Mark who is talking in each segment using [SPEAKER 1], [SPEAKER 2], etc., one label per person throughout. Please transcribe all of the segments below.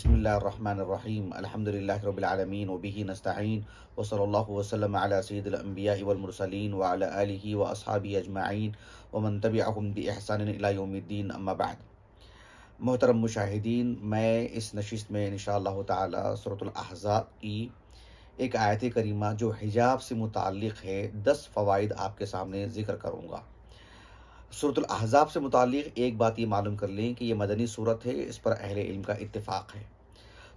[SPEAKER 1] बसमीम अलहमदिल्लाबीआलमीन वबी नस्तिन वसल वसलम सईदिलम्बिया वमरसलिन अजमाइन व असहाबी अजमाइन वमन तबीआहसानदीन अम्माबाद मोहतरम मुशाहिदीन मैं इस नशस्त में इनशा शरतलहज़ाब की एक आयत करीमा जो हिजाब से मुतल है दस फ़वाद आपके सामने ज़िक्र करूँगा सूरत अहज़ाब से मुतक एक बात ये मालूम कर लें कि यह मदनी सूरत है इस पर अहल इल्म का इतफ़ाक़ है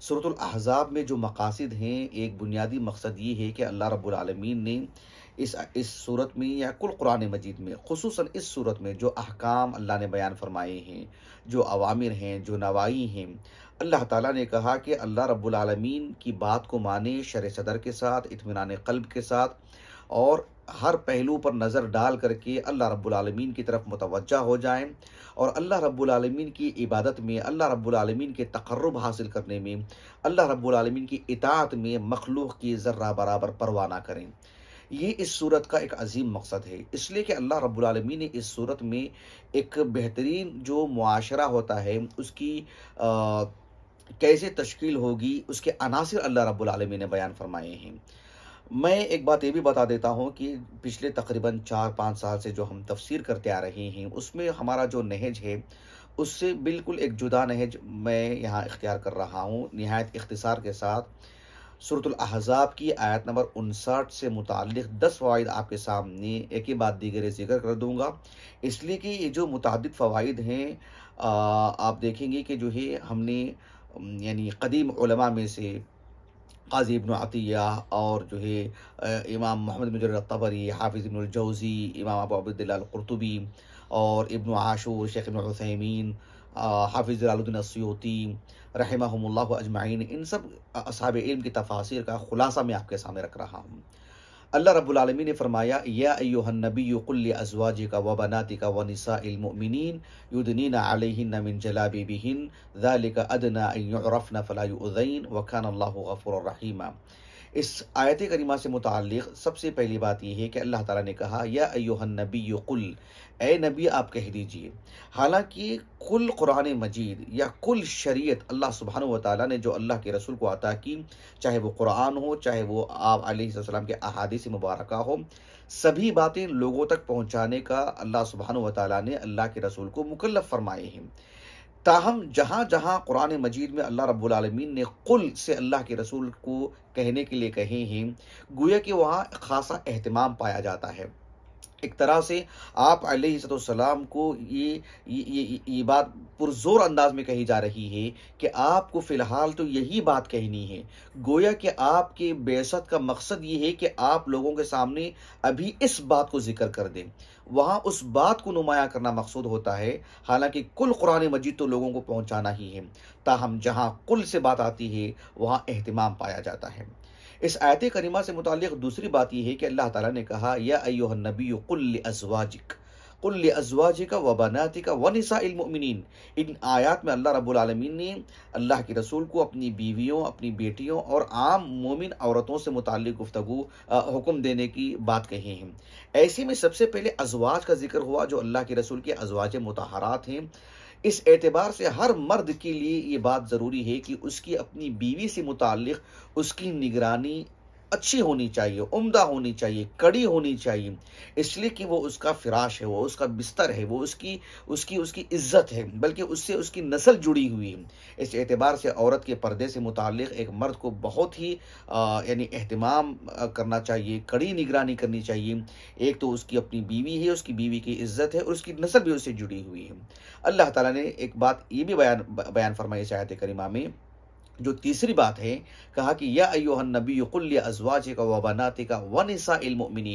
[SPEAKER 1] सूरत अहज़ाब में जो मकासद हैं एक बुनियादी मकसद ये है कि अल्लाह रब्लम ने इस इस सूरत में या कुल कुरान मजीद में खसूस इस सूरत में जो अहकाम अल्लाह ने बयान फरमाए हैं जो अवामिर हैं जो नवाई हैं अल्लाह ताला ने कहा कि अल्लाह रब्लम की बात को माने शर सदर के साथ इतमान कल्ब के साथ और हर पहलू पर नज़र डाल करके अल्लाह रब्बुलमीन की तरफ मुतवजह हो जाएं और अल्लाह रब्बुलमीन की इबादत में अल्लाह रब्बुलमीन के तकर्रब हासिल करने में अल्लाह रब्बुलमीन की इतात में मखलूक की ज़र्रा बराबर परवाह ना करें ये इस सूरत का एक अजीम मकसद है इसलिए कि अल्लाह रब्लमी ने इस सूरत में एक बेहतरीन जो माशरा होता है उसकी आ, कैसे तश्कील होगी उसके अनासर अल्लाह रब्लमी ने बयान फरमाए हैं मैं एक बात ये भी बता देता हूँ कि पिछले तकरीबन चार पाँच साल से जो हम तफसीर करते आ रहे हैं उसमें हमारा जो नहज है उससे बिल्कुल एक जुदा नहज मैं यहाँ इख्तियार कर रहा हूँ नहायत इख्तिसार के साथ सूरतुल अहज़ाब की आयत नंबर उनसठ से मुतक़ दस फ़वाद आपके सामने एक ही बात दीगर जिक्र कर दूँगा इसलिए कि ये जो मुतद फ़वाद हैं आप देखेंगे कि जो है हमने यानी कदीम में से काजी इबन अतिया और जो है इमाम मोहम्मद मजर तबरी हाफिज़ जौज़ी इमाम अबू कुरतुबी और इबन आशूर शेख इबन हुसैमीन हाफिज़ जलालुद्दीन सयोती रहमहमल्ला अजमाइन इन सब असाब इल्म की तफासिर का ख़ुलासा मैं आपके सामने रख रहा हूँ اللہ رب العالمین نے فرمایا یا ایوہ النبی قل لی ازواجکا و بناتکا و نساء المؤمنین یدنین علیہن من جلابی بہن ذالک ادنا ان یعرفن فلا یعذین وکان اللہ غفور رحیمہ इस आयत करीमा से मुतल सबसे पहली बात यह है कि अल्लाह ताला ने कहा या अयोहन नबी कुल ए नबी आप कह दीजिए हालांकि कुल कुरान मजीद या कुल शरीयत अल्लाह सुबहान वाली ने जो अल्लाह के रसूल को अता की चाहे वो कुरान हो चाहे वो आप आसमाम के अहादी मुबारक हो सभी बातें लोगों तक पहुँचाने का अल्लाह सुबहान व ताली ने अल्लाह के रसूल को मुकलफ़ फरमाए हैं ताहम जहाँ जहाँ कुरान मजीद में अल्लाह रब्लमीन ने कुल से अल्लाह के रसूल को कहने के लिए कहे हैं गोया कि वहाँ खासा अहतमाम पाया जाता है एक तरह से आप सलाम को ये ये ये, ये बात पुरजोर अंदाज में कही जा रही है कि आपको फ़िलहाल तो यही बात कहनी है गोया कि आपके बेसत का मकसद ये है कि आप लोगों के सामने अभी इस बात को जिक्र कर दें वहाँ उस बात को नुमाया करना मकसूद होता है हालांकि कुल कुरान मजीद तो लोगों को पहुँचाना ही है ताहम जहाँ कुल से बात आती है वहाँ अहतमाम पाया जाता है इस आयत करीमा से मुतल दूसरी बात यह है कि अल्लाह ताला ने कहा या नबी कुल अजवाजिक कुल अजवाजी का व बनाती का वनिसा इन आयात में अल्लाह रबालमीन ने अल्लाह के रसूल को अपनी बीवियों अपनी बेटियों और आम मोमिन औरतों से मुतल गुफ्तु हुक्म देने की बात कही है ऐसे में सबसे पहले अजवाज का जिक्र हुआ जो अल्लाह के रसूल के अजवाज मतहारात हैं इस एतबार से हर मर्द के लिए ये बात ज़रूरी है कि उसकी अपनी बीवी से मुतल उसकी निगरानी अच्छी होनी चाहिए उम्दा होनी चाहिए कड़ी होनी चाहिए इसलिए कि वो उसका फिराश है वो उसका बिस्तर है वो उसकी उसकी उसकी इज्जत है बल्कि उससे उसकी नस्ल जुड़ी हुई है इस एतबार से औरत के पर्दे से मुतल एक मर्द को बहुत ही यानी अहतमाम करना चाहिए कड़ी निगरानी करनी चाहिए एक तो उसकी अपनी बीवी है उसकी बीवी की इज्जत है और उसकी नस्ल भी उससे जुड़ी हुई है अल्लाह ताली ने एक बात ये भी बयान बयान फरमाई चाहते करीमा में जो तीसरी बात है कहा कि या अयोहन नबी कुल्ल अजवाज का वबनाते का वनसा इलमिन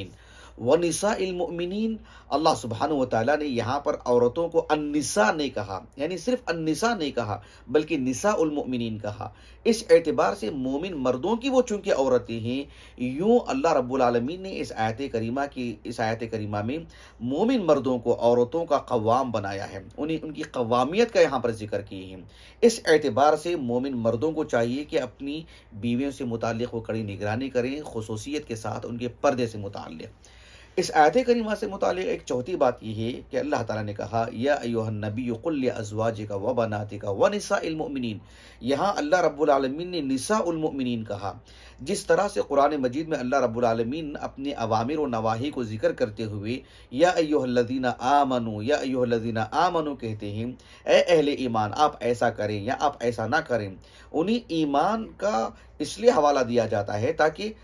[SPEAKER 1] वनिसा इलमिन अल्लाह सुबहान वाली ने यहाँ पर औरतों को अन्निसा ने कहा यानी सिर्फ अन्निसा ने कहा बल्कि निसा उलमिन कहा इस एतबार से मोमिन मर्दों की वो चूँकि औरतें हैं यूँ अल्लाह रब्लमीन ने इस आयत करीमा की इस आयत करीमा में मोमिन मर्दों को औरतों का कवाम बनाया है उन्हें उनकी कवामियत का यहाँ पर जिक्र किए हैं इस एतबार से मोमिन मर्दों को चाहिए कि अपनी बीवियों से मुतल वो कड़ी निगरानी करें खसूसियत के साथ उनके पर्दे से मुतल इस आयत करीमा से मुतल एक चौथी बात यह है कि अल्लाह ताला ने कहा या अयोहन नबी कुल अजवाज का व बनाते का व नसामिन यहाँ अल्लाह रब्लमिन ने उमिन कहा जिस तरह से कुरान मजीद में अल्लाह रब्लमिन अपने अवामिर व नवाही को जिक्र करते हुए या अयोहल्लिन आमनु या आ आमनु कहते हैं ए अहल ईमान आप ऐसा करें या आप ऐसा ना करें उन्हीं ईमान का इसलिए हवाला दिया जाता है ताकि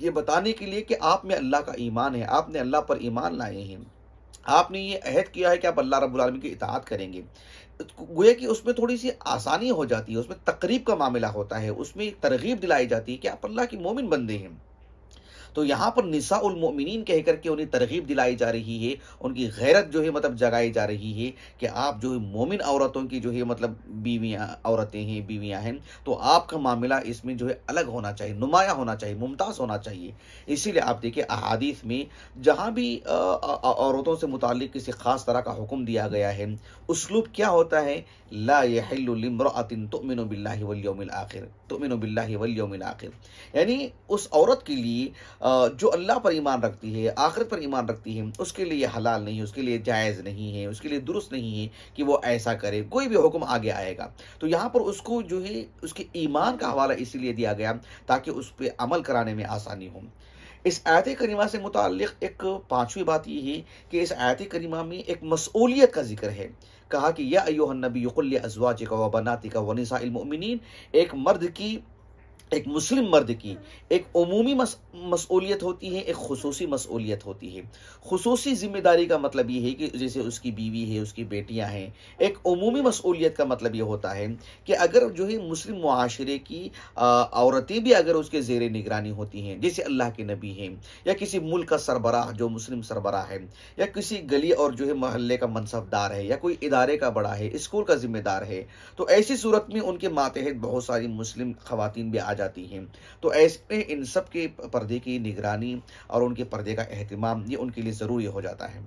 [SPEAKER 1] ये बताने के लिए कि आप में अल्लाह का ईमान है आपने अल्लाह पर ईमान लाए हैं आपने ये अहद किया है कि आप अल्लाह रबालमी की इतात करेंगे गोया कि उसमें थोड़ी सी आसानी हो जाती है उसमें तकरीब का मामला होता है उसमें तरगीब दिलाई जाती है कि आप अल्लाह के मोमिन बंदे हैं तो यहाँ पर निसाउलमिन कह करके उन्हें तरगीब दिलाई जा रही है उनकी गैरत जो है मतलब जगाई जा रही है कि आप जो है मोमिन औरतों की जो है मतलब बीवियाँ औरतें हैं बीवियाँ हैं तो आपका मामला इसमें जो है अलग होना चाहिए नुमाया होना चाहिए मुमताज़ होना चाहिए इसीलिए आप देखिए अहादीस में जहाँ भी औरतों से मुतल किसी ख़ास तरह का हुक्म दिया गया है उसलूब क्या होता है ला यहमरतिन तुमिन वलियमिल आखिर तुमिन वलियमिल आखिर यानी उस औरत के लिए जो अल्लाह पर ईमान रखती है आखिर पर ईमान रखती है उसके लिए हलाल नहीं है उसके लिए जायज़ नहीं है उसके लिए दुरुस्त नहीं है कि वो ऐसा करे कोई भी हुक्म आगे आएगा तो यहाँ पर उसको जो है उसके ईमान का हवाला इसीलिए दिया गया ताकि उस पर अमल कराने में आसानी हो इस आयत करीमा से मुतल एक पाँचवीं बात यह है कि इस आयत करीमा में एक मसूलियत का जिक्र है कहा कि या अयो नबी युकुल्ल अजवाज का वबनाती का वनिसा एक मर्द की एक मुस्लिम मर्द की एक अमूमी मस, होती है एक खसूसी मसूलियत होती है खसूसी ज़िम्मेदारी का मतलब ये है कि जैसे उसकी बीवी है उसकी बेटियां हैं एक अमूमी मसूलियत का मतलब ये होता है कि अगर जो है मुस्लिम माशरे की औरतें भी अगर उसके जेर निगरानी होती हैं जैसे अल्लाह के नबी हैं या किसी मुल्क का सरबराह जो मुस्लिम सरबराह है या किसी गली और जो है महल्ले का मनसबदार है या कोई इदारे का बड़ा है स्कूल का ज़िम्मेदार है तो ऐसी सूरत में उनके मातहत बहुत सारी मुस्लिम खुवान भी आ जाती हैं तो ऐसे इन सब के पर्दे की निगरानी और उनके पर्दे का अहतमाम ये उनके लिए ज़रूरी हो जाता है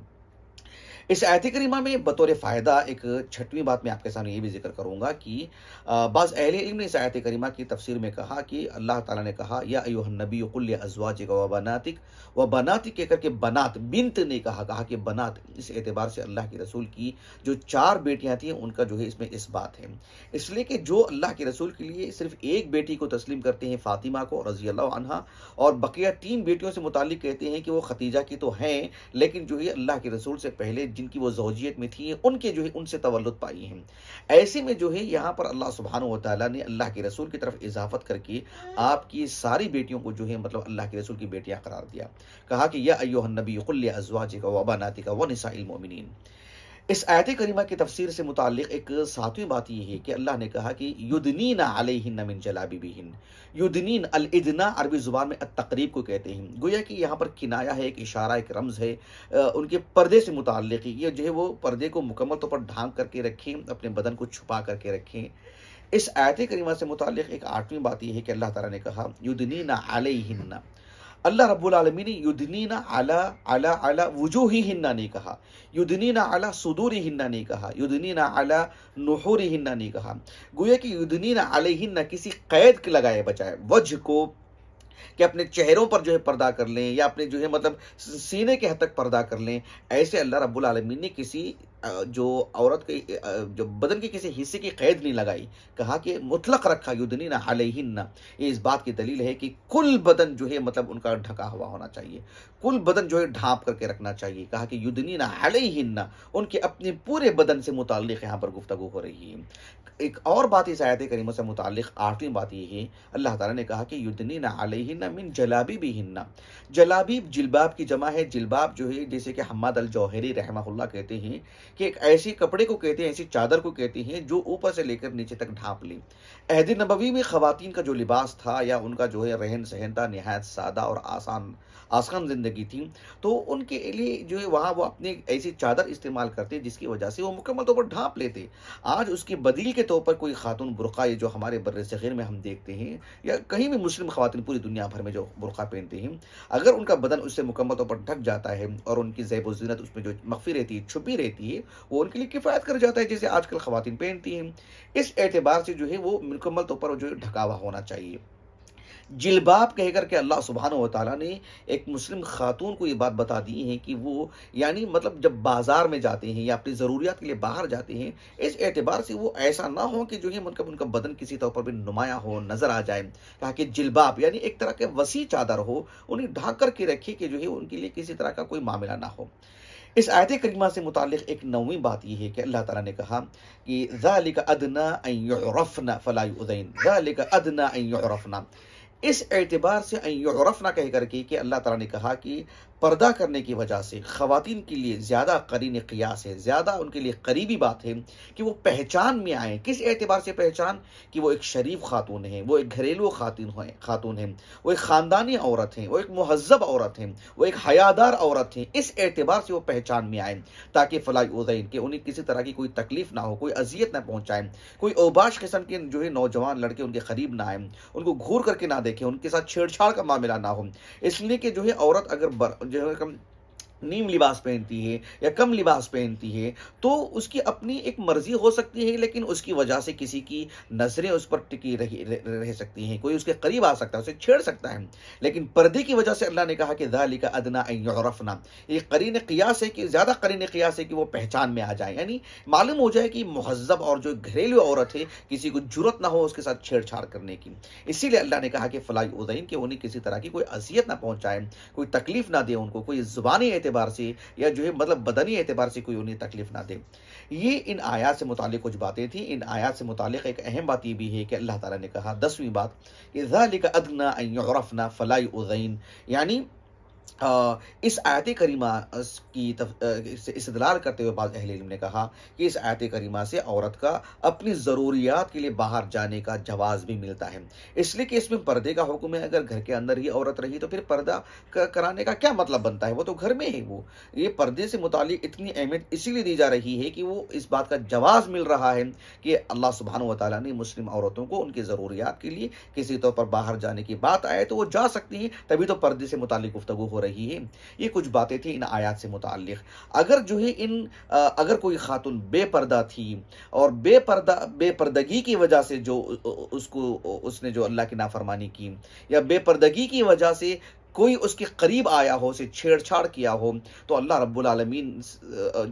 [SPEAKER 1] इस आयत करीमा में बतौर फ़ायदा एक छठवीं बात मैं आपके सामने ये भी जिक्र करूँगा कि बाज़ अहल इम ने इस आयत करीमा की तफसीर में कहा कि अल्लाह ताला ने कहा या अयोह नबी कुल अजवाज व बनातिक व बनातिक कहकर के बनात बिनत ने कहा कहा कि बनात इस एतबार से अल्लाह के रसूल की जो चार बेटियाँ थी उनका जो है इसमें इस बात है इसलिए कि जो अल्लाह के रसूल के लिए सिर्फ एक बेटी को तस्लीम करते हैं फ़ातिमा को रजी अल्लाह और बकिया तीन बेटियों से मुतल कहते हैं कि वो खतीजा की तो हैं लेकिन जो है अल्लाह के रसूल से पहले जिनकी वो जोजियत में थी उनके जो है उनसे तवल्लुत पाई हैं ऐसे में जो है यहाँ पर अल्लाह सुबहान तला ने अल्लाह के रसूल की तरफ इजाफत करके आपकी सारी बेटियों को जो है मतलब अल्लाह के रसूल की बेटियाँ करार दिया कहा कि यह अयोहन नबी अजवाज का वबानाती का व नसाइल मोमिन इस आयत करीमा की तफसीर से मुतल एक सातवीं बात यह है कि अल्लाह ने कहा कि युदनीन अलहिन मिन जलाबिबिहिन युदनीन अलदना अरबी ज़ुबान में तकरीब को कहते हैं गोया कि यहाँ पर किनाया है एक इशारा एक रमज़ है उनके पर्दे से मुतल ये जो है वो पर्दे को मुकम्मल तौर पर ढांक करके रखें अपने बदन को छुपा करके रखें इस आयत करीमा से मुतल एक आठवीं बात यह है कि अल्लाह तला ने कहा युदनीन अलहिन्ना अल्लाह रब्बुल रब्बुलमी ने युद्धनीना अला अला अला वजूह ही हिन्ना नहीं कहा युद्धनीना अला सुदूरी हिन्ना नहीं कहा युद्धनीना अला नहूरी हिन्ना नहीं कहा गोया कि युद्धनीना आले हिन्ना किसी कैद के लगाए बचाए वज को कि अपने चेहरों पर जो है पर्दा कर लें या अपने जो है मतलब सीने के हद तक पर्दा कर लें ऐसे अल्लाह रब्बुल आलमीन ने किसी जो औरत के जो बदन के किसी हिस्से की कैद नहीं लगाई कहा कि मुतलक रखा युद्धनी ना हाल ये इस बात की दलील है कि कुल बदन जो है मतलब उनका ढका हुआ होना चाहिए कुल बदन जो है ढांप करके रखना चाहिए कहा कि युदनी ना हिन्ना उनके अपने पूरे बदन से मुतल यहाँ पर गुफ्तु हो रही है एक और बात इस आयत करीम से मुतल आठवीं बात यह है अल्लाह ताला ने कहा कि युदनी ना हिन्ना मिन जलाबी भी हिन्ना जलाबी जिलबाब की जमा है जिलबाब जो है जैसे कि हमाद अल जौहरी रहमा कहते हैं कि एक ऐसे कपड़े को कहते हैं ऐसी चादर को कहते हैं जो ऊपर से लेकर नीचे तक ढांप ली अहद नबवी में खुवान का जो लिबास था या उनका जो है रहन सहन था नहायत सादा और आसान आसान ज़िंदगी लगी थी तो उनके लिए जो है वहाँ वो अपने ऐसी चादर इस्तेमाल करते जिसकी वजह से वो मुकम्मल तौर पर ढांप लेते आज उसकी बदील के तौर पर कोई खातून बुरका ये जो हमारे बर सगैर में हम देखते हैं या कहीं भी मुस्लिम खातन पूरी दुनिया भर में जो बुरका पहनते हैं अगर उनका बदन उससे मुकम्मल तौर पर ढक जाता है और उनकी जैब जीनत उसमें जो मख्फी रहती है छुपी रहती है वो उनके लिए किफ़ायत कर जाता है जैसे आजकल खातन पहनती हैं इस एतबार से जो है वो मुकम्मल तौर पर जो ढका हुआ होना चाहिए जिलबाब कहकर के अल्लाह सुबहान तला ने एक मुस्लिम खातून को ये बात बता दी है कि वो यानी मतलब जब बाज़ार में जाते हैं या अपनी ज़रूरियात के लिए बाहर जाते हैं इस एतबार से वो ऐसा ना हो कि जो है मतलब उनका बदन किसी तौर पर भी नुमाया हो नज़र आ जाए ताकि जिलबाब यानी एक तरह के वसी चादर हो उन्हें ढाक करके रखे कि जो है उनके लिए किसी तरह का कोई मामला ना हो इस आयत करीमा से मुतल एक नवी बात यह है कि अल्लाह ताला ने कहा कि ज़ालिक अदना फ़लाई उदैन फला ज़ालिक अदना अन इस एतबार से रफना कह करके कि अल्लाह ताला ने कहा कि पर्दा करने की वजह से ख़वान के लिए ज़्यादा करीन क्यास है ज़्यादा उनके लिए करीबी बात है कि वो पहचान में आएँ किस एतबार से पहचान कि वो एक शरीफ खातून है वो एक घरेलू खातून है खातून है वो एक ख़ानदानी औरत हैं वो एक महजब औरत हैं वो एक हयादार औरत हैं इस एतबार से वो पहचान में आएँ ताकि फलाई उदैन के उन्हें किसी तरह की कोई तकलीफ़ ना हो कोई अजियत ना पहुँचाएँ कोई ओबाश किस्म के जो है नौजवान लड़के उनके करीब ना आए उनको घूर करके ना देखें उनके साथ छेड़छाड़ का मामला ना हो इसलिए कि जो है औरत अगर Welcome नीम लिबास पहनती है या कम लिबास पहनती है तो उसकी अपनी एक मर्जी हो सकती है लेकिन उसकी वजह से किसी की नज़रें उस पर टिकी रह, रह, रह सकती हैं कोई उसके करीब आ सकता है उसे छेड़ सकता है लेकिन पर्दे की वजह से अल्लाह ने कहा कि दालिका अदना रफना ये करीन क़ियास है कि ज़्यादा करीन क़ियास है कि वह पहचान में आ जाए यानी मालूम हो जाए कि महजब और जो घरेलू औरत है किसी को जरूरत ना हो उसके साथ छेड़छाड़ करने की इसीलिए अल्लाह ने कहा कि फ़लाई उदैन कि उन्हें किसी तरह की कोई अजियत ना पहुँचाए कोई तकलीफ़ ना दे उनको कोई ज़ुबानी एतबार एतबार से या जो है मतलब बदनी एतबार से कोई उन्हें तकलीफ ना दे ये इन आयात से मुतल कुछ बातें थी इन आयात से मुतल एक अहम बात यह भी है कि अल्लाह ताला ने कहा दसवीं बात इज़ा अदना फलाई उदैन यानी इस आयत करीमा की इस्तलाल करते हुए बाद अहल इल्म ने कहा कि इस आयत करीमा से औरत का अपनी ज़रूरियात के लिए बाहर जाने का जवाज़ भी मिलता है इसलिए कि इसमें पर्दे का हुक्म है अगर घर के अंदर ही औरत रही तो फिर पर्दा कराने का क्या मतलब बनता है वो तो घर में ही वो ये पर्दे से मुतल इतनी अहमियत इसीलिए दी जा रही है कि वो इस बात का जवाज़ मिल रहा है कि अल्लाह सुबहान तला ने मुस्लिम औरतों को उनकी ज़रूरियात के लिए किसी तौर पर बाहर जाने की बात आए तो वो जा सकती हैं तभी तो पर्दे से मुतल गुफ्तु हो रही है ये कुछ बातें थी इन आयात से मुतल अगर जो है इन अगर कोई खातून बेपर्दा थी और बेपर्दा बेपर्दगी की वजह से जो उसको उसने जो अल्लाह की नाफरमानी की या बेपर्दगी की वजह से कोई उसके करीब आया हो उसे छेड़छाड़ किया हो तो अल्लाह रब्बुल रबालमीन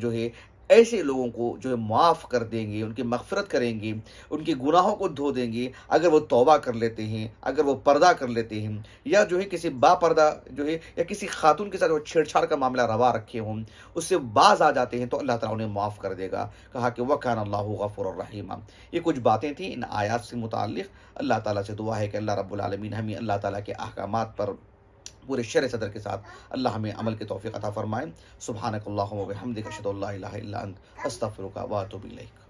[SPEAKER 1] जो है ऐसे लोगों को जो है माफ़ कर देंगे उनकी मफफरत करेंगे उनके गुनाहों को धो देंगे अगर वो तोबा कर लेते हैं अगर वो पर्दा कर लेते हैं या जो है किसी बापर्दा जो है या किसी खातून के साथ वो छेड़छाड़ का मामला रवा रखे हों उससे बाज आ जाते हैं तो अल्लाह ताला उन्हें माफ़ कर देगा कहा कि वकान अल्लाह गफ़ुर रहीम ये कुछ बातें थी इन आयात से मुतल अल्लाह ताली से दुआ है कि अल्लाह रब्बुल रबालमीन हमें अल्लाह ताली के अहकाम पर पूरे शर सदर के साथ अल्लाह हमें अमल के तोफ़ी अता फ़रमाएँ सुबहानकल्ला हमदिक अशद अस्तफ़र का